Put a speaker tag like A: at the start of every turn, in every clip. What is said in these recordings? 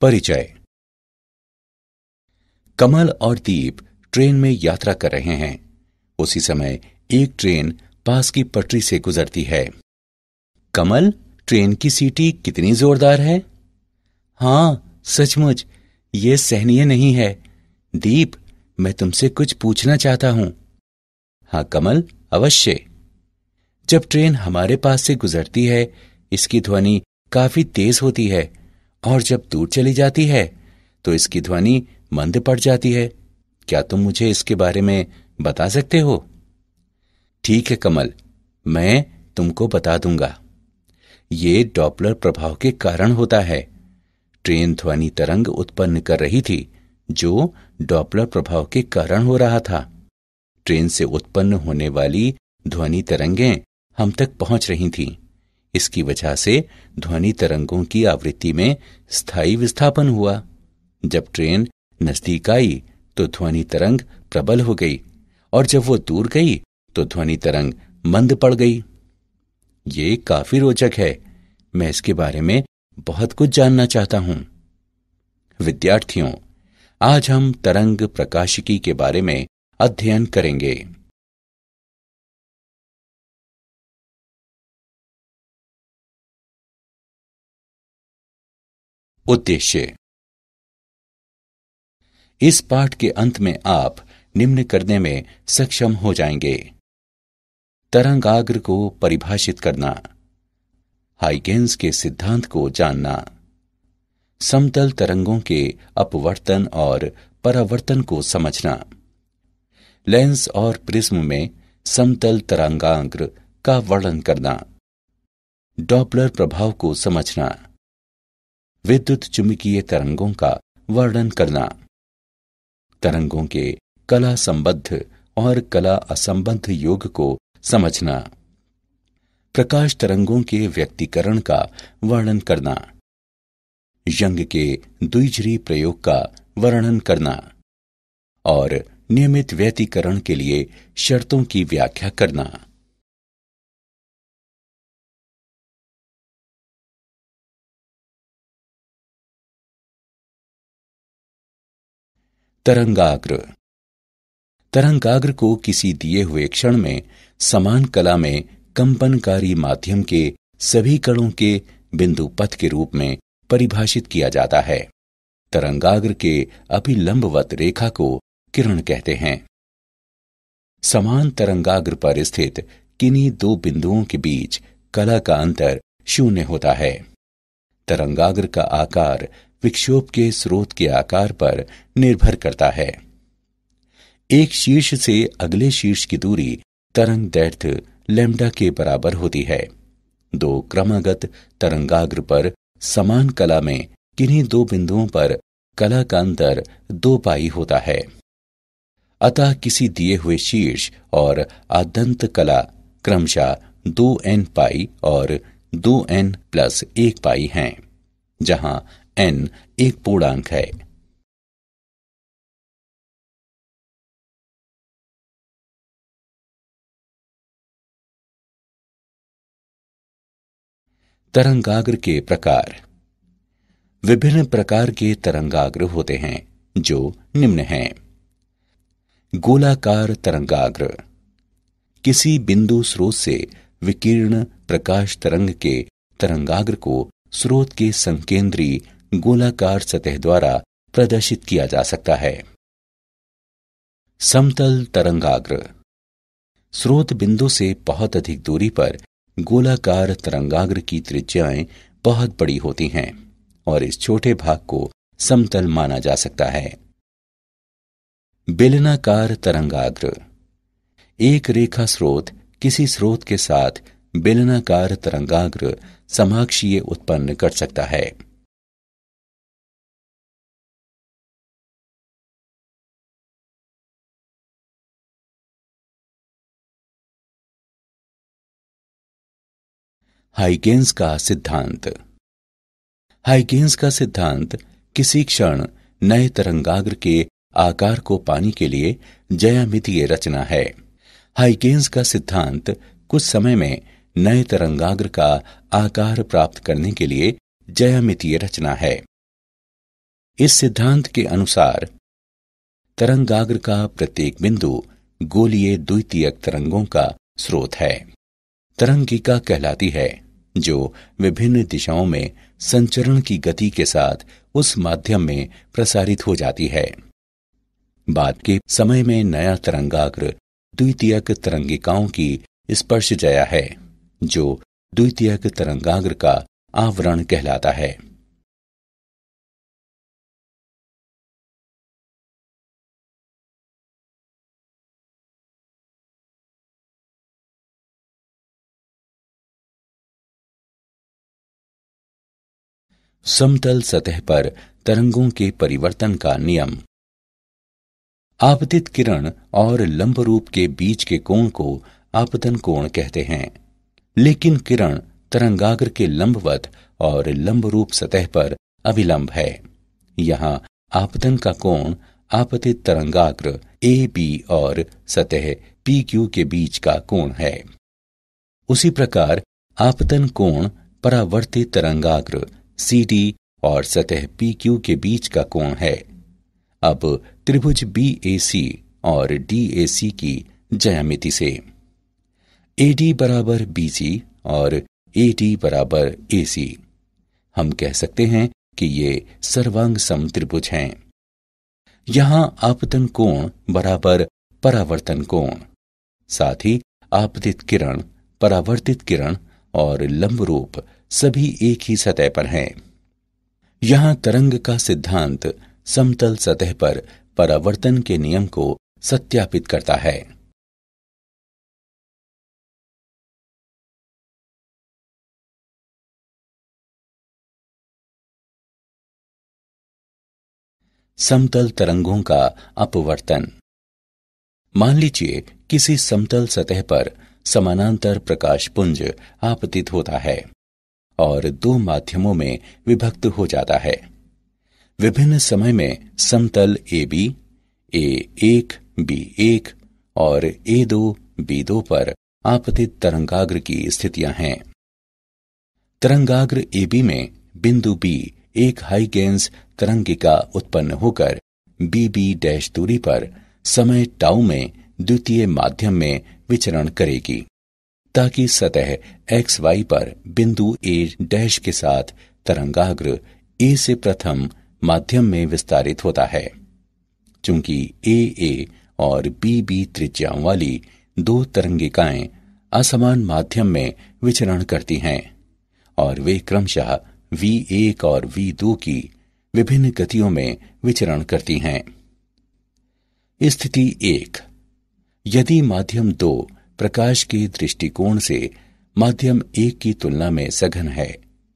A: परिचय कमल और दीप ट्रेन में यात्रा कर रहे हैं उसी समय एक ट्रेन पास की पटरी से गुजरती है कमल ट्रेन की सीटी कितनी जोरदार है हाँ सचमुच ये सहनीय नहीं है दीप मैं तुमसे कुछ पूछना चाहता हूं हाँ कमल अवश्य जब ट्रेन हमारे पास से गुजरती है इसकी ध्वनि काफी तेज होती है और जब दूर चली जाती है तो इसकी ध्वनि मंद पड़ जाती है क्या तुम मुझे इसके बारे में बता सकते हो ठीक है कमल मैं तुमको बता दूंगा ये डॉपलर प्रभाव के कारण होता है ट्रेन ध्वनि तरंग उत्पन्न कर रही थी जो डॉपलर प्रभाव के कारण हो रहा था ट्रेन से उत्पन्न होने वाली ध्वनि तरंगें हम तक पहुंच रही थीं। इसकी वजह से ध्वनि तरंगों की आवृत्ति में स्थायी विस्थापन हुआ जब ट्रेन नजदीक आई तो ध्वनि तरंग प्रबल हो गई और जब वो दूर गई तो ध्वनि तरंग मंद पड़ गई ये काफी रोचक है मैं इसके बारे में बहुत कुछ जानना चाहता हूं विद्यार्थियों आज हम तरंग प्रकाशिकी के बारे में
B: अध्ययन करेंगे उद्देश्य इस पाठ के अंत में आप निम्न
A: करने में सक्षम हो जाएंगे तरंगाग्र को परिभाषित करना हाइगेंस के सिद्धांत को जानना समतल तरंगों के अपवर्तन और परावर्तन को समझना लेंस और प्रिज्म में समतल तरंगाग्र का वर्णन करना डॉपलर प्रभाव को समझना विद्युत चुम्बकीय तरंगों का वर्णन करना तरंगों के कला संबद्ध और कला असंबद्ध योग को समझना प्रकाश तरंगों के व्यक्तिकरण का वर्णन करना यंग के द्विजरी प्रयोग का वर्णन करना और नियमित
B: व्यतीकरण के लिए शर्तों की व्याख्या करना तरंगाग्र
A: तरंगाग्र को किसी दिए हुए क्षण में समान कला में कंपनकारी माध्यम के सभी कणों के बिंदु पथ के रूप में परिभाषित किया जाता है तरंगाग्र के अभिलंबवत रेखा को किरण कहते हैं समान तरंगाग्र पर स्थित किन्हीं दो बिंदुओं के बीच कला का अंतर शून्य होता है तरंगाग्र का आकार विक्षोभ के स्रोत के आकार पर निर्भर करता है एक शीर्ष से अगले शीर्ष की दूरी तरंग दैर्घ्य लेमडा के बराबर होती है दो क्रमागत तरंगाग्र पर समान कला में किन्हीं दो बिंदुओं पर कला का अंतर दो पाई होता है अतः किसी दिए हुए शीर्ष और आदंत कला क्रमशः दो एन पाई और दो एन प्लस एक पाई हैं जहां एन
B: एक पूर्णांक है तरंगाग्र के प्रकार विभिन्न
A: प्रकार के तरंगाग्र होते हैं जो निम्न हैं गोलाकार तरंगाग्र किसी बिंदु स्रोत से विकीर्ण प्रकाश तरंग के तरंगाग्र को स्रोत के संकेंद्री गोलाकार सतह द्वारा प्रदर्शित किया जा सकता है समतल तरंगाग्र स्रोत बिंदु से बहुत अधिक दूरी पर गोलाकार तरंगाग्र की त्रिज्याएं बहुत बड़ी होती हैं और इस छोटे भाग को समतल माना जा सकता है बेलनाकार तरंगाग्र एक रेखा स्रोत किसी स्रोत के साथ बेलनाकार
B: तरंगाग्र समाक्षीय उत्पन्न कर सकता है हाइगेंस का सिद्धांत हाइगेंस का सिद्धांत
A: किसी क्षण नए तरंगाग्र के आकार को पाने के लिए जयामितीय रचना है हाइगेंस का सिद्धांत कुछ समय में नए तरंगाग्र का आकार प्राप्त करने के लिए जयामितीय रचना है इस सिद्धांत के अनुसार तरंगाग्र का प्रत्येक बिंदु गोलीय द्वितीयक तरंगों का स्रोत है तरंगिका कहलाती है जो विभिन्न दिशाओं में संचरण की गति के साथ उस माध्यम में प्रसारित हो जाती है बाद के समय में नया तरंगाग्र द्वितीयक तरंगिकाओं की स्पर्श जया है जो
B: द्वितीयक तरंगाग्र का आवरण कहलाता है समतल सतह पर तरंगों के परिवर्तन का नियम आपतित किरण
A: और लंब रूप के बीच के कोण को आपतन कोण कहते हैं लेकिन किरण तरंगाग्र के लंबवत और लंब रूप सतह पर अभिलंब है यहाँ आपतन का कोण आपतित तरंगाग्र ए बी और सतह पी क्यू के बीच का कोण है उसी प्रकार आपतन कोण परावर्तित तरंगाग्र सी डी और सतह पी क्यू के बीच का कोण है अब त्रिभुज बी ए सी और डी ए सी की जयामिति से ए डी बराबर बी सी और ए डी बराबर ए हम कह सकते हैं कि ये सर्वांग सम त्रिभुज हैं यहां आपतन कोण बराबर परावर्तन कोण साथ ही आपतित किरण परावर्तित किरण और लंब रूप सभी एक ही सतह पर हैं यहां तरंग का सिद्धांत समतल सतह पर परावर्तन के नियम को सत्यापित
B: करता है समतल तरंगों का अपवर्तन
A: मान लीजिए किसी समतल सतह पर समानांतर प्रकाश पुंज आपतित होता है और दो माध्यमों में विभक्त हो जाता है विभिन्न समय में समतल ए बी ए एक बी एक और ए दो बी दो पर आपतित तरंगाग्र की स्थितियां हैं तरंगाग्र ए बी में बिंदु बी एक हाईगेंस तरंगिका उत्पन्न होकर बी बी डैश दूरी पर समय टाउ में द्वितीय माध्यम में विचरण करेगी ताकि सतह एक्स वाई पर बिंदु ए डैश के साथ तरंगाग्र ए से प्रथम माध्यम में विस्तारित होता है चूंकि ए ए और बी बी त्रिज्याओं वाली दो तरंगिकाएं असमान माध्यम में विचरण करती हैं और वे क्रमशः वी एक और वी दो की विभिन्न गतियों में विचरण करती हैं स्थिति एक यदि माध्यम दो प्रकाश के दृष्टिकोण से माध्यम एक की तुलना में सघन है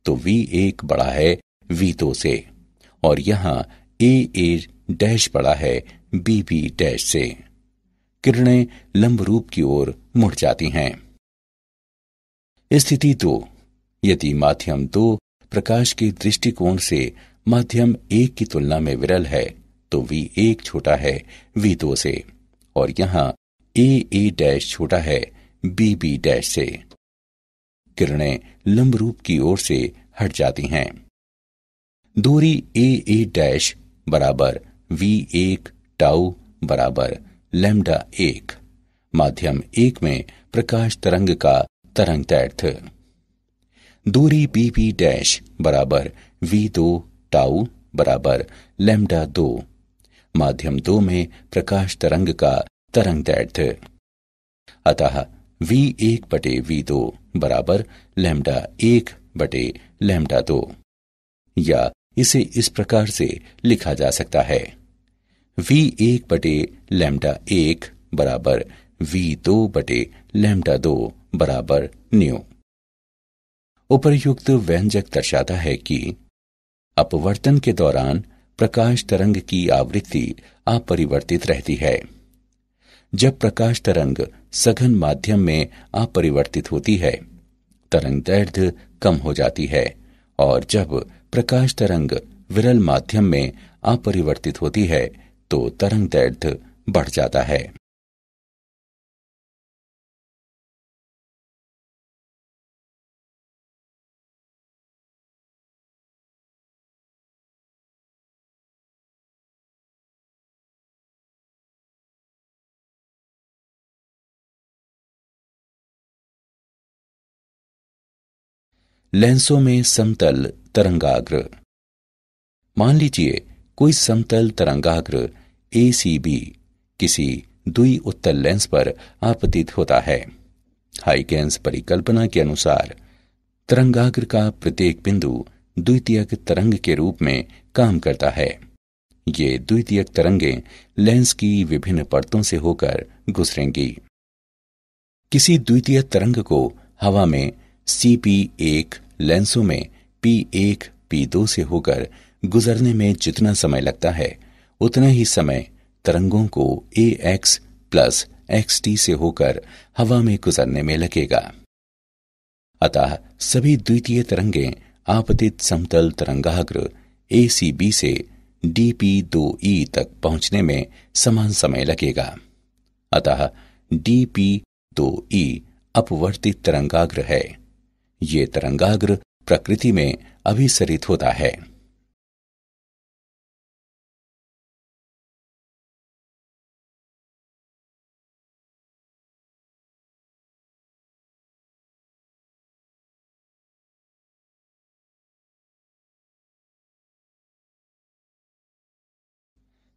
A: तो वी एक बड़ा है वी दो से और यहां ए ए डैश बड़ा है बी बी डैश से किरणें लंब रूप की ओर मुड़ जाती हैं स्थिति दो यदि माध्यम दो प्रकाश के दृष्टिकोण से माध्यम एक की तुलना में विरल है तो वी एक छोटा है वी दो से और यहां ए ए डैश छोटा है बी बी डैश से किरणें लंब रूप की ओर से हट जाती हैं दूरी ए ए डैश बराबर वी एक टाउ बराबर लेमडा एक माध्यम एक में प्रकाश तरंग का तरंग तैर्थ दूरी बी बी डैश बराबर वी दो टाउ बराबर लेमडा दो माध्यम दो में प्रकाश तरंग का तरंग दैर्ध्य अतः v एक बटे वी दो बराबर लैम्डा एक बटे लैम्डा दो या इसे इस प्रकार से लिखा जा सकता है v एक बटे लैम्डा एक बराबर v दो बटे लैम्डा दो बराबर न्यू उपरयुक्त व्यंजक दर्शाता है कि अपवर्तन के दौरान प्रकाश तरंग की आवृत्ति अपरिवर्तित रहती है जब प्रकाश तरंग सघन माध्यम में अपरिवर्तित होती है तरंग दैर्ध्य कम हो जाती है और जब प्रकाश तरंग विरल माध्यम
B: में अपरिवर्तित होती है तो तरंग दैर्ध्य बढ़ जाता है लेंसों में समतल तरंगाग्र मान
A: लीजिए कोई समतल तरंगाग्र एसीबी किसी दुई उत्तल लेंस पर आपतित होता है हाइकेंस परिकल्पना के अनुसार तरंगाग्र का प्रत्येक बिंदु द्वितीयक तरंग के रूप में काम करता है ये द्वितीयक तरंगें लेंस की विभिन्न परतों से होकर गुजरेंगी किसी द्वितीय तरंग को हवा में सी पी एक लेंसों में पी एक पी दो से होकर गुजरने में जितना समय लगता है उतना ही समय तरंगों को A X plus X T से होकर हवा में गुजरने में लगेगा अतः सभी द्वितीय तरंगे आपतित समतल तरंगाग्र ए सी बी से डी पी दो ई e तक पहुंचने में समान समय लगेगा अतः डी पी दो ई e अपवर्तित तरंगाग्र है
B: ये तरंगाग्र प्रकृति में अभिसरित होता है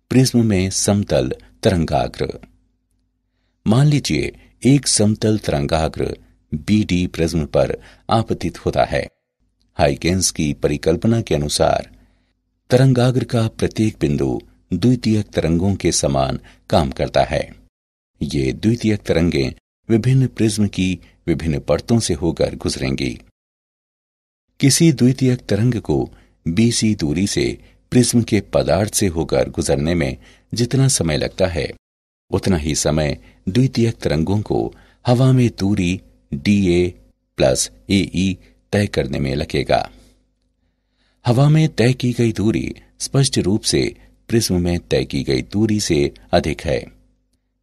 B: प्रिज्म में समतल तरंगाग्र
A: मान लीजिए एक समतल तरंगाग्र बी डी प्रिज्म पर आपतित होता है हाइगेंस की परिकल्पना के अनुसार तरंगाग्र का प्रत्येक बिंदु द्वितीयक तरंगों के समान काम करता है ये द्वितीयक तरंगें विभिन्न प्रिज्म की विभिन्न परतों से होकर गुजरेंगी किसी द्वितीयक तरंग को बीसी दूरी से प्रिज्म के पदार्थ से होकर गुजरने में जितना समय लगता है उतना ही समय द्वितीयक तरंगों को हवा में दूरी डी ए प्लस ए ई तय करने में लगेगा हवा में तय की गई दूरी स्पष्ट रूप से प्रिज्म में तय की गई दूरी से अधिक है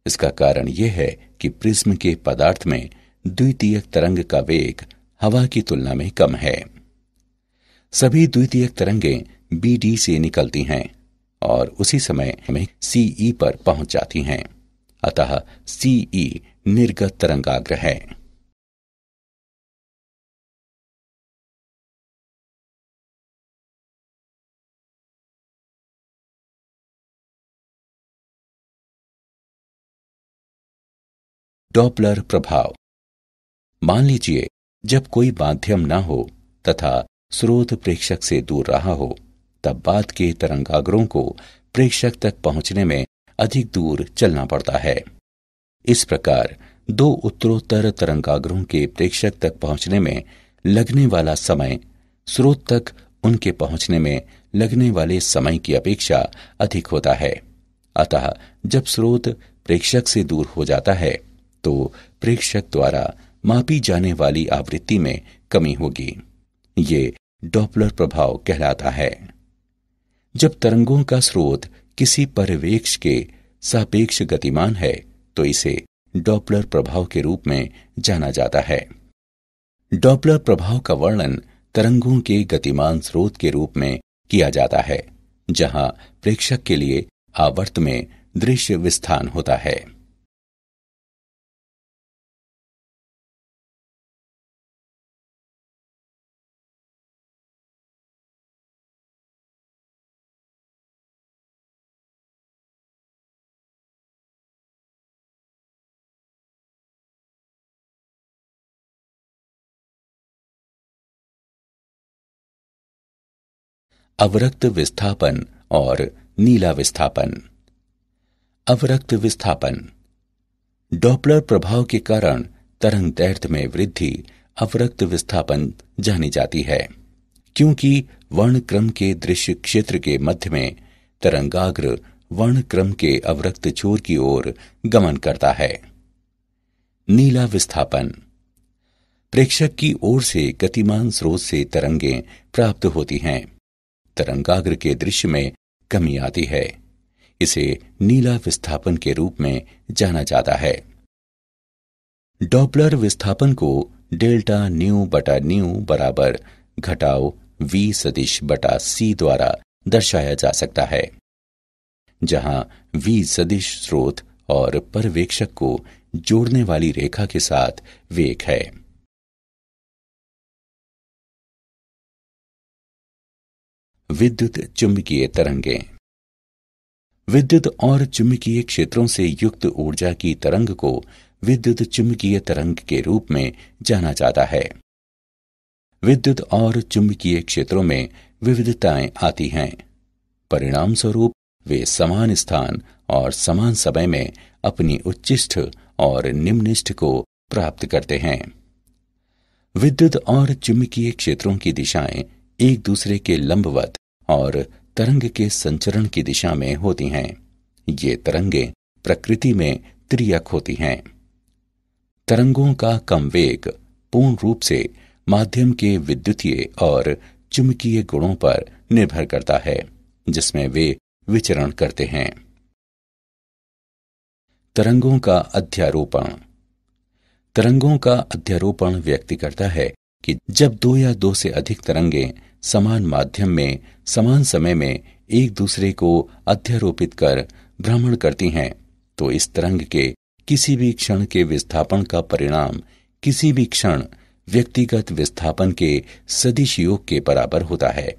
A: इसका कारण यह है कि प्रिज्म के पदार्थ में द्वितीय तरंग का वेग हवा की तुलना में कम है सभी द्वितीयक तरंगें बी डी से निकलती हैं और उसी समय हमें सी ई e पर पहुंच जाती हैं अतः
B: सी ई e निर्गत तरंगाग्र है डॉपलर प्रभाव मान लीजिए जब कोई
A: माध्यम न हो तथा स्रोत प्रेक्षक से दूर रहा हो तब बात के तरंगाग्रों को प्रेक्षक तक पहुंचने में अधिक दूर चलना पड़ता है इस प्रकार दो उत्तरोत्तर तरंगाग्रों के प्रेक्षक तक पहुंचने में लगने वाला समय स्रोत तक उनके पहुंचने में लगने वाले समय की अपेक्षा अधिक होता है अतः जब स्रोत प्रेक्षक से दूर हो जाता है तो प्रेक्षक द्वारा मापी जाने वाली आवृत्ति में कमी होगी ये डॉपलर प्रभाव कहलाता है जब तरंगों का स्रोत किसी परिवेक्ष के सापेक्ष गतिमान है तो इसे डॉपलर प्रभाव के रूप में जाना जाता है डॉपलर प्रभाव का वर्णन तरंगों के गतिमान स्रोत के रूप में किया जाता है
B: जहां प्रेक्षक के लिए आवर्त में दृश्य विस्थान होता है अवरक्त विस्थापन
A: और नीला विस्थापन अवरक्त विस्थापन डॉपलर प्रभाव के कारण तरंग दैर्घ्य में वृद्धि अवरक्त विस्थापन जानी जाती है क्योंकि वर्णक्रम के दृश्य क्षेत्र के मध्य में तरंगाग्र वर्णक्रम के अवरक्त छोर की ओर गमन करता है नीला विस्थापन प्रेक्षक की ओर से गतिमान स्रोत से तरंगें प्राप्त होती हैं तरंगाग्र के दृश्य में कमी आती है इसे नीला विस्थापन के रूप में जाना जाता है डॉपलर विस्थापन को डेल्टा न्यू बटा न्यू बराबर घटाओ वी सदिश बटा सी द्वारा दर्शाया जा सकता है जहां वी सदिश स्रोत और पर्यवेक्षक
B: को जोड़ने वाली रेखा के साथ वेग है विद्युत चुंबकीय तरंगे विद्युत और चुंबकीय क्षेत्रों से युक्त ऊर्जा की
A: तरंग को विद्युत चुंबकीय तरंग के रूप में जाना जाता है विद्युत और चुंबकीय क्षेत्रों में विविधताएं आती हैं परिणाम स्वरूप वे समान स्थान और समान समय में अपनी उच्चिष्ठ और निम्निष्ठ को प्राप्त करते हैं विद्युत और चुंबकीय क्षेत्रों की दिशाएं एक दूसरे के लंबवत और तरंग के संचरण की दिशा में होती हैं ये तरंगे प्रकृति में त्रियक होती हैं तरंगों का कम वेग पूर्ण रूप से माध्यम के विद्युतीय और चुंबकीय गुणों पर निर्भर करता है जिसमें वे विचरण करते हैं तरंगों का अध्यारोपण तरंगों का अध्यारोपण व्यक्ति करता है कि जब दो या दो से अधिक तरंगें समान माध्यम में समान समय में एक दूसरे को अध्यारोपित कर भ्रमण करती हैं तो इस तरंग के किसी भी क्षण के विस्थापन का परिणाम किसी भी क्षण व्यक्तिगत विस्थापन के सदिश योग के बराबर होता है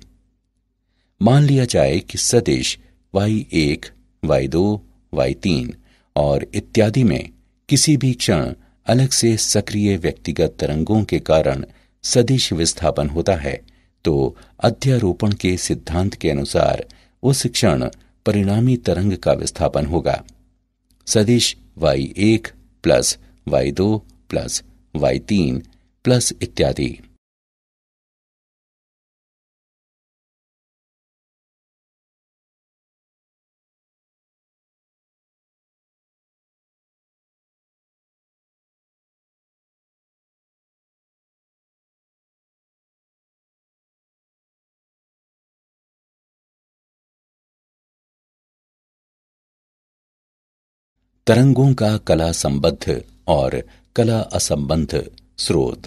A: मान लिया जाए कि सदिश वाई एक वाई दो वाई तीन और इत्यादि में किसी भी क्षण अलग से सक्रिय व्यक्तिगत तरंगों के कारण सदिश विस्थापन होता है तो अध्यारोपण के सिद्धांत के अनुसार उस क्षण परिणामी तरंग का विस्थापन होगा सदिश वाई
B: एक प्लस वाई दो प्लस वाई तीन प्लस इत्यादि तरंगों का कला संबद्ध और कला असंबद्ध स्रोत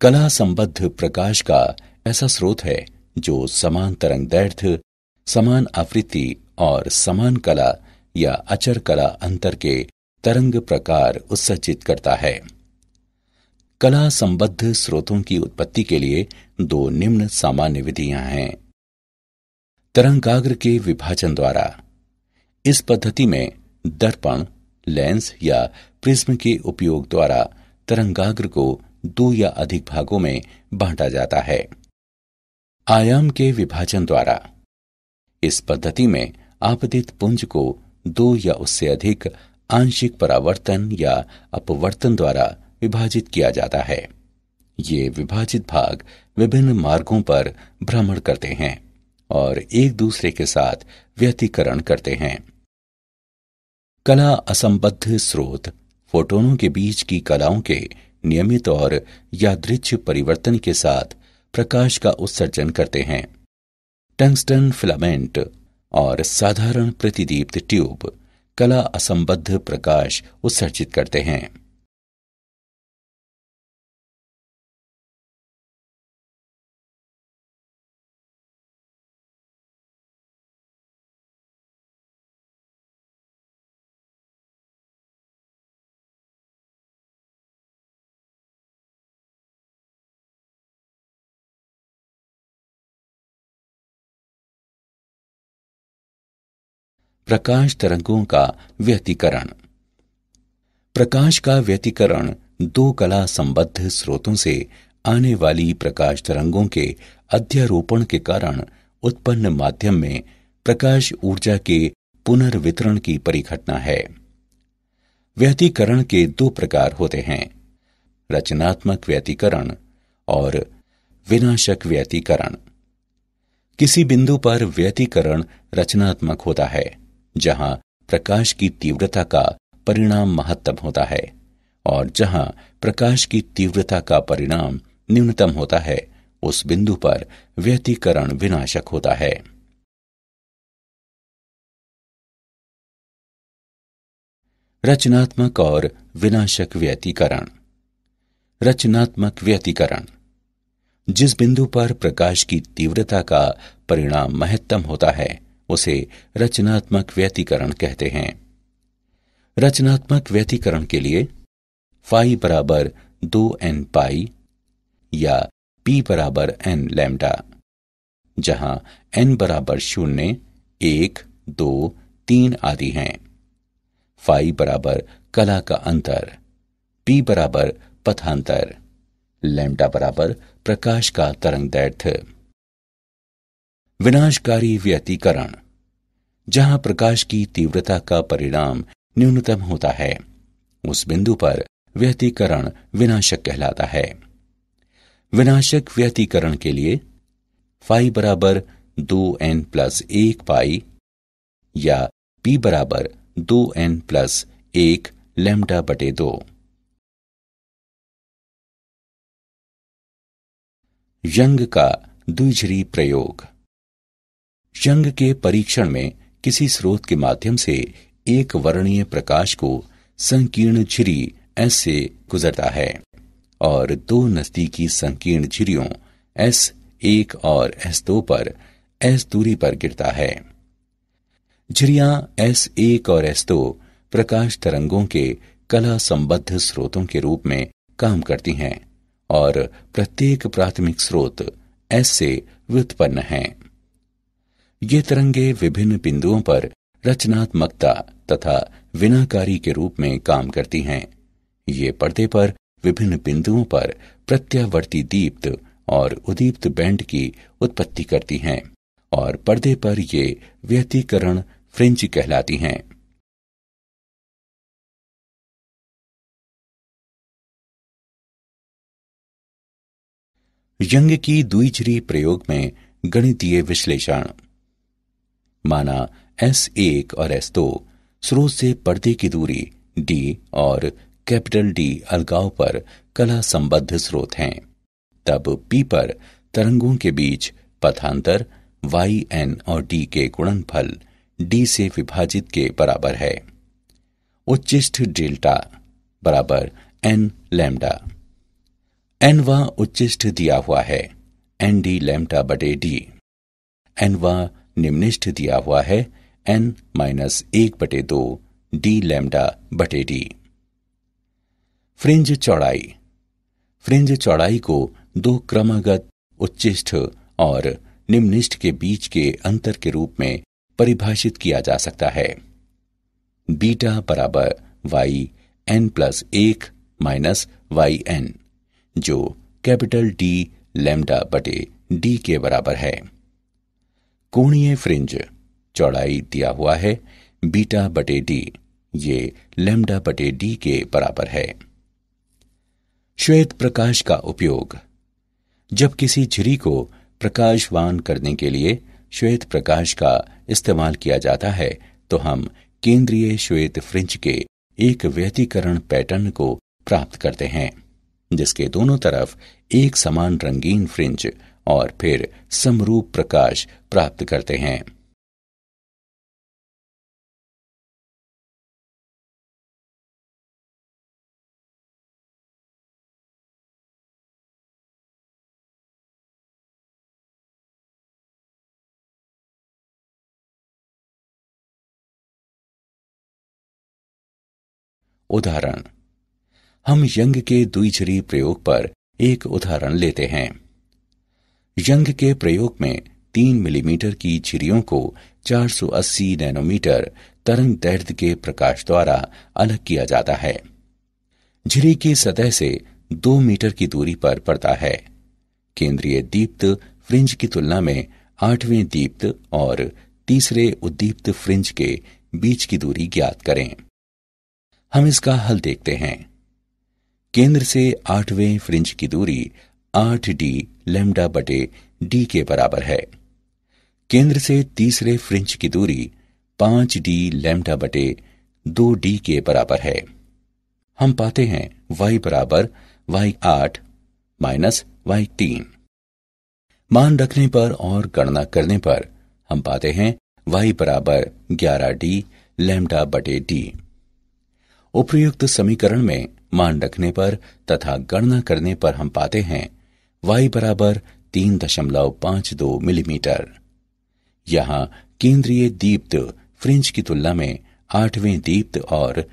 A: कला संबद्ध प्रकाश का ऐसा स्रोत है जो समान तरंग दैर्घ्य समान आवृत्ति और समान कला या अचर कला अंतर के तरंग प्रकार उत्सर्जित करता है कला संबद्ध स्रोतों की उत्पत्ति के लिए दो निम्न सामान्य विधियां हैं तरंगाग्र के विभाजन द्वारा इस पद्धति में दर्पण लेंस या प्रिज्म के उपयोग द्वारा तरंगाग्र को दो या अधिक भागों में बांटा जाता है आयाम के विभाजन द्वारा इस पद्धति में आपदित पुंज को दो या उससे अधिक आंशिक परावर्तन या अपवर्तन द्वारा विभाजित किया जाता है ये विभाजित भाग विभिन्न मार्गों पर भ्रमण करते हैं और एक दूसरे के साथ व्यतीकरण करते हैं कला असंबद्ध स्रोत फोटोनों के बीच की कलाओं के नियमित और यादृच्छ परिवर्तन के साथ प्रकाश का उत्सर्जन करते हैं टंगस्टन फिलामेंट और साधारण प्रतिदीप्त ट्यूब कला असंबद्ध प्रकाश
B: उत्सर्जित करते हैं प्रकाश तरंगों का व्यतीकरण
A: प्रकाश का व्यतीकरण दो कला संबद्ध स्रोतों से आने वाली प्रकाश तरंगों के अध्यारोपण के कारण उत्पन्न माध्यम में प्रकाश ऊर्जा के पुनर्वितरण की परिघटना है व्यतीकरण के दो प्रकार होते हैं रचनात्मक व्यतीकरण और विनाशक व्यतीकरण किसी बिंदु पर व्यतीकरण रचनात्मक होता है जहां प्रकाश की तीव्रता का परिणाम महत्तम होता है और जहां प्रकाश की तीव्रता का परिणाम
B: न्यूनतम होता है उस बिंदु पर व्यतीकरण विनाशक होता है रचनात्मक और विनाशक व्यतीकरण रचनात्मक व्यतीकरण
A: जिस बिंदु पर प्रकाश की तीव्रता का परिणाम महत्तम होता है उसे रचनात्मक व्यतीकरण कहते हैं रचनात्मक व्यतीकरण के लिए फाई बराबर दो एन पाई या पी बराबर एन लैमडा जहां एन बराबर शून्य एक दो तीन आदि हैं फाई बराबर कला का अंतर पी बराबर पथांतर लैम्डा बराबर प्रकाश का तरंग दैर्थ विनाशकारी व्यतीकरण जहां प्रकाश की तीव्रता का परिणाम न्यूनतम होता है उस बिंदु पर व्यतीकरण विनाशक कहलाता है विनाशक व्यतीकरण के लिए फाई बराबर दो एन प्लस एक पाई या पी बराबर दो एन प्लस एक
B: लेमडा बटे दो यंग का द्विझरी प्रयोग शंग
A: के परीक्षण में किसी स्रोत के माध्यम से एक वर्णीय प्रकाश को संकीर्ण झिरी एस से गुजरता है और दो नजदीकी संकीर्ण झिरियों एस एक और एस दो पर एस दूरी पर गिरता है झिरिया एस एक और एस दो प्रकाश तरंगों के कला संबद्ध स्रोतों के रूप में काम करती हैं और प्रत्येक प्राथमिक स्रोत एस से व्युत्पन्न है ये तिरंगे विभिन्न बिंदुओं पर रचनात्मकता तथा विनाकारी के रूप में काम करती हैं ये पर्दे पर विभिन्न बिंदुओं पर प्रत्यावर्ती दीप्त और उदीप्त बैंड की उत्पत्ति करती हैं और पर्दे पर
B: ये व्यतीकरण फ्रिंज कहलाती हैं यंग की द्विचरी प्रयोग में गणितीय विश्लेषण
A: माना एस एक और एस दो स्रोत से पर्दे की दूरी डी और कैपिटल डी अलगाव पर कला संबद्ध स्रोत हैं तब पी पर तरंगों के बीच पथांतर वाई एन और डी के गुणनफल डी से विभाजित के बराबर है उच्चिष्ट डेल्टा बराबर एन लैम्डा एन व उच्चिष्ट दिया हुआ है एन डी लैम्डा बटे डी एन व निम्निष्ठ दिया हुआ है एन माइनस एक बटे दो डी लैम्डा बटे डी फ्रिंज चौड़ाई फ्रिंज चौड़ाई को दो क्रमागत उच्चिष्ठ और निम्निष्ठ के बीच के अंतर के रूप में परिभाषित किया जा सकता है बीटा बराबर वाई एन प्लस एक माइनस वाई एन जो कैपिटल डी लेमडा बटे डी के बराबर है कोणीय फ्रिंज चौड़ाई दिया हुआ है बीटा बटे डी ये लेमडा बटे डी के बराबर है श्वेत प्रकाश का उपयोग जब किसी झिरी को प्रकाशवान करने के लिए श्वेत प्रकाश का इस्तेमाल किया जाता है तो हम केंद्रीय श्वेत फ्रिंज के एक व्यतीकरण पैटर्न को प्राप्त करते हैं जिसके दोनों तरफ एक
B: समान रंगीन फ्रिंज और फिर समरूप प्रकाश प्राप्त करते हैं उदाहरण हम यंग के द्विचरी प्रयोग पर एक उदाहरण
A: लेते हैं यंग के प्रयोग में तीन मिलीमीटर की झिरियों को 480 नैनोमीटर तरंग दैर्ध्य के प्रकाश द्वारा अलग किया जाता है झिरी की सतह से दो मीटर की दूरी पर पड़ता है केंद्रीय दीप्त फ्रिंज की तुलना में आठवें दीप्त और तीसरे उद्दीप्त फ्रिंज के बीच की दूरी ज्ञात करें हम इसका हल देखते हैं केंद्र से आठवें फ्रिंज की दूरी आठ डी लेमडा बटे डी के बराबर है केंद्र से तीसरे फ्रिंच की दूरी पांच डी लेमडा बटे दो डी के बराबर है हम पाते हैं वाई बराबर वाई आठ माइनस वाई तीन मान रखने पर और गणना करने पर हम पाते हैं वाई बराबर ग्यारह डी लेमडा बटे डी उपयुक्त समीकरण में मान रखने पर तथा गणना करने पर हम पाते हैं वाई बराबर तीन दशमलव पांच दो मिलीमीटर यहां केंद्रीय दीप्त फ्रिंज की तुलना में आठवें दीप्त और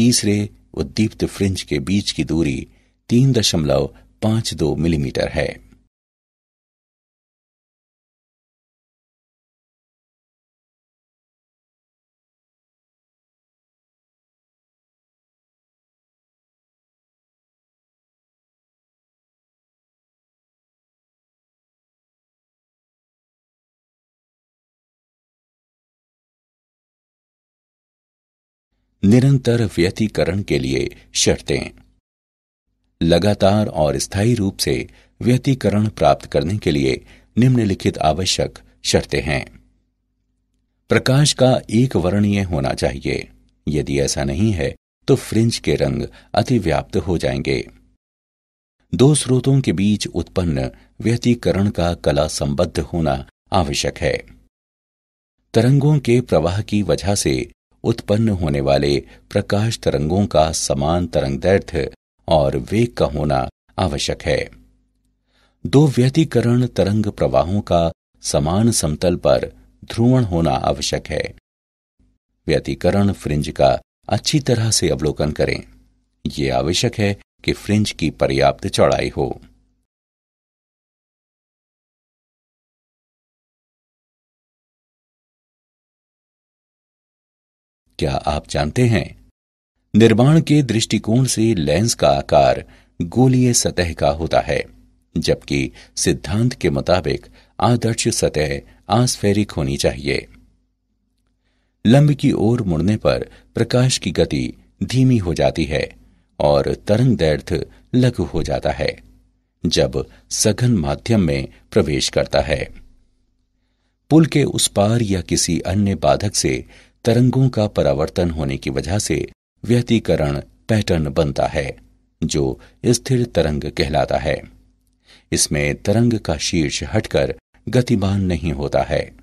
B: तीसरे उद्दीप्त फ्रिंज के बीच की दूरी तीन दशमलव पांच दो मिलीमीटर है निरंतर व्यतीकरण
A: के लिए शर्तें लगातार और स्थायी रूप से व्यतीकरण प्राप्त करने के लिए निम्नलिखित आवश्यक शर्तें हैं प्रकाश का एक वर्णीय होना चाहिए यदि ऐसा नहीं है तो फ्रिंज के रंग अतिव्याप्त हो जाएंगे दो स्रोतों के बीच उत्पन्न व्यतीकरण का कला संबद्ध होना आवश्यक है तरंगों के प्रवाह की वजह से उत्पन्न होने वाले प्रकाश तरंगों का समान तरंग दर्थ और वेग का होना आवश्यक है दो व्यतिकरण तरंग प्रवाहों का समान समतल पर ध्रुवण होना आवश्यक है व्यतिकरण फ्रिंज का अच्छी तरह से अवलोकन
B: करें यह आवश्यक है कि फ्रिंज की पर्याप्त चौड़ाई हो क्या आप जानते हैं
C: निर्माण
A: के दृष्टिकोण से लेंस का आकार गोलीय सतह का होता है जबकि सिद्धांत के मुताबिक आदर्श सतह आस्फेरिक होनी चाहिए लंब की ओर मुड़ने पर प्रकाश की गति धीमी हो जाती है और तरंग दैर्थ लघु हो जाता है जब सघन माध्यम में प्रवेश करता है पुल के उस पार या किसी अन्य बाधक से तरंगों का परावर्तन होने की वजह से व्यतीकरण पैटर्न बनता है जो स्थिर तरंग कहलाता है
B: इसमें तरंग का शीर्ष हटकर गतिमान नहीं होता है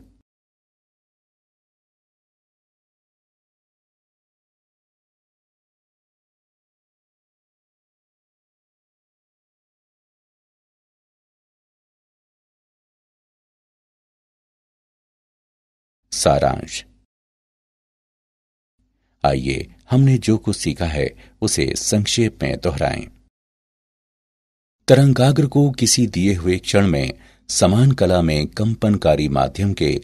B: सारांश आइए हमने जो कुछ सीखा
A: है उसे संक्षेप में दोहराएं तरंगाग्र को किसी दिए हुए क्षण में समान कला में कंपनकारी माध्यम के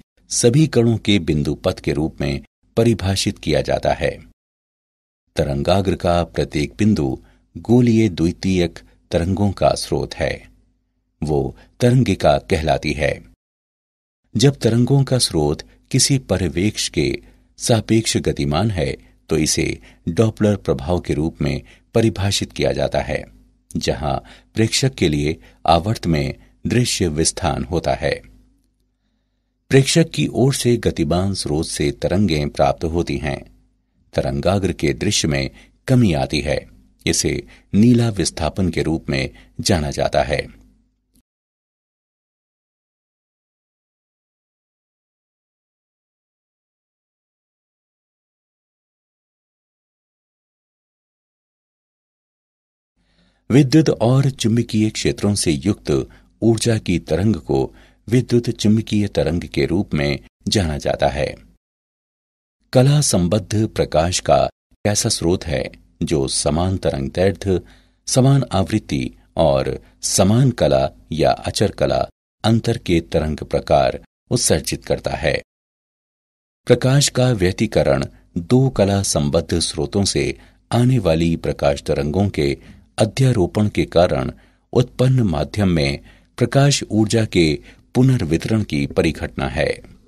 A: सभी कणों के बिंदु पथ के रूप में परिभाषित किया जाता है तरंगाग्र का प्रत्येक बिंदु गोलीय द्वितीयक तरंगों का स्रोत है वो तरंगिका कहलाती है जब तरंगों का स्रोत किसी परिवेक्ष के सापेक्ष गतिमान है तो इसे डॉपलर प्रभाव के रूप में परिभाषित किया जाता है जहां प्रेक्षक के लिए आवर्त में दृश्य विस्थान होता है प्रेक्षक की ओर से गतिमान स्रोत से तरंगें प्राप्त होती हैं तरंगाग्र के दृश्य में
B: कमी आती है इसे नीला विस्थापन के रूप में जाना जाता है विद्युत और चुंबकीय क्षेत्रों से युक्त
A: ऊर्जा की तरंग को विद्युत चुंबकीय तरंग के रूप में जाना जाता है कला संबद्ध प्रकाश का ऐसा स्रोत है जो समान तरंग दैर्ध समान आवृत्ति और समान कला या अचर कला अंतर के तरंग प्रकार उत्सर्जित करता है प्रकाश का व्यतीकरण दो कला संबद्ध स्रोतों से आने वाली प्रकाश तरंगों के अध्यारोपण के कारण उत्पन्न माध्यम में
B: प्रकाश ऊर्जा के पुनर्वितरण की परिघटना है